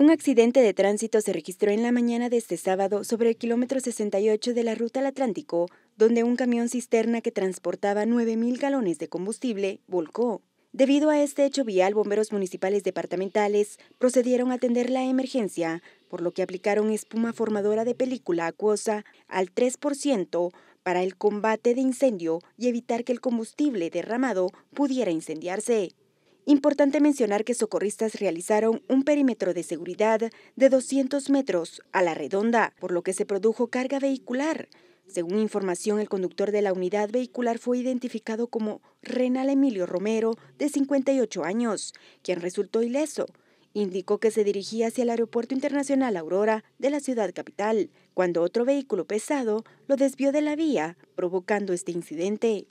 Un accidente de tránsito se registró en la mañana de este sábado sobre el kilómetro 68 de la ruta al Atlántico, donde un camión cisterna que transportaba 9.000 galones de combustible volcó. Debido a este hecho vial, bomberos municipales departamentales procedieron a atender la emergencia, por lo que aplicaron espuma formadora de película acuosa al 3% para el combate de incendio y evitar que el combustible derramado pudiera incendiarse. Importante mencionar que socorristas realizaron un perímetro de seguridad de 200 metros a la redonda, por lo que se produjo carga vehicular. Según información, el conductor de la unidad vehicular fue identificado como Renal Emilio Romero, de 58 años, quien resultó ileso. Indicó que se dirigía hacia el Aeropuerto Internacional Aurora de la ciudad capital, cuando otro vehículo pesado lo desvió de la vía, provocando este incidente.